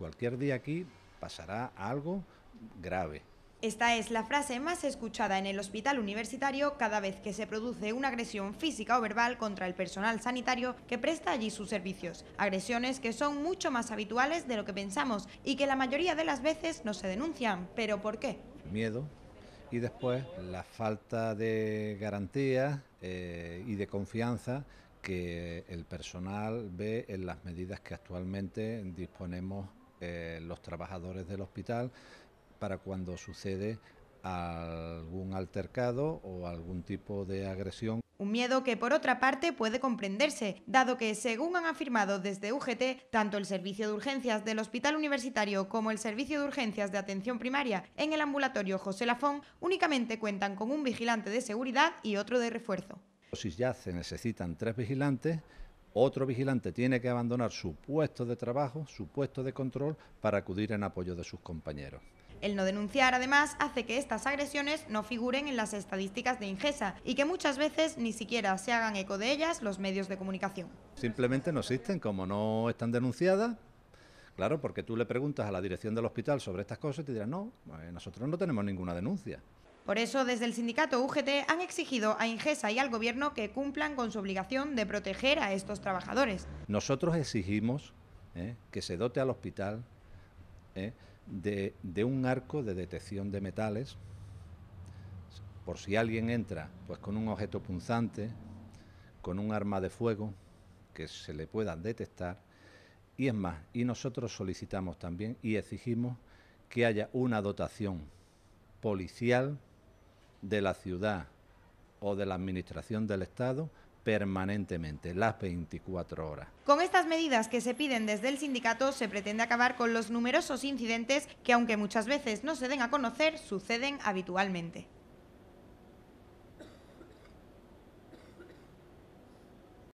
cualquier día aquí pasará algo grave. Esta es la frase más escuchada en el hospital universitario cada vez que se produce una agresión física o verbal contra el personal sanitario que presta allí sus servicios. Agresiones que son mucho más habituales de lo que pensamos y que la mayoría de las veces no se denuncian. ¿Pero por qué? Miedo y después la falta de garantía eh, y de confianza que el personal ve en las medidas que actualmente disponemos eh, los trabajadores del hospital para cuando sucede algún altercado o algún tipo de agresión. Un miedo que por otra parte puede comprenderse, dado que, según han afirmado desde UGT, tanto el servicio de urgencias del Hospital Universitario como el servicio de urgencias de atención primaria en el ambulatorio José Lafón únicamente cuentan con un vigilante de seguridad y otro de refuerzo. Si ya se necesitan tres vigilantes, otro vigilante tiene que abandonar su puesto de trabajo, su puesto de control, para acudir en apoyo de sus compañeros. El no denunciar, además, hace que estas agresiones no figuren en las estadísticas de Ingesa y que muchas veces ni siquiera se hagan eco de ellas los medios de comunicación. Simplemente no existen, como no están denunciadas. Claro, porque tú le preguntas a la dirección del hospital sobre estas cosas y te dirán, no, eh, nosotros no tenemos ninguna denuncia. Por eso, desde el sindicato UGT han exigido a Ingesa y al Gobierno que cumplan con su obligación de proteger a estos trabajadores. Nosotros exigimos ¿eh? que se dote al hospital ¿eh? de, un arco de detección de metales, por si alguien entra pues con un objeto punzante, con un arma de fuego, que se le pueda detectar. Y es más, y nosotros solicitamos también y exigimos que haya una dotación policial de la ciudad o de la administración del Estado permanentemente, las 24 horas. Con estas medidas que se piden desde el sindicato se pretende acabar con los numerosos incidentes que, aunque muchas veces no se den a conocer, suceden habitualmente.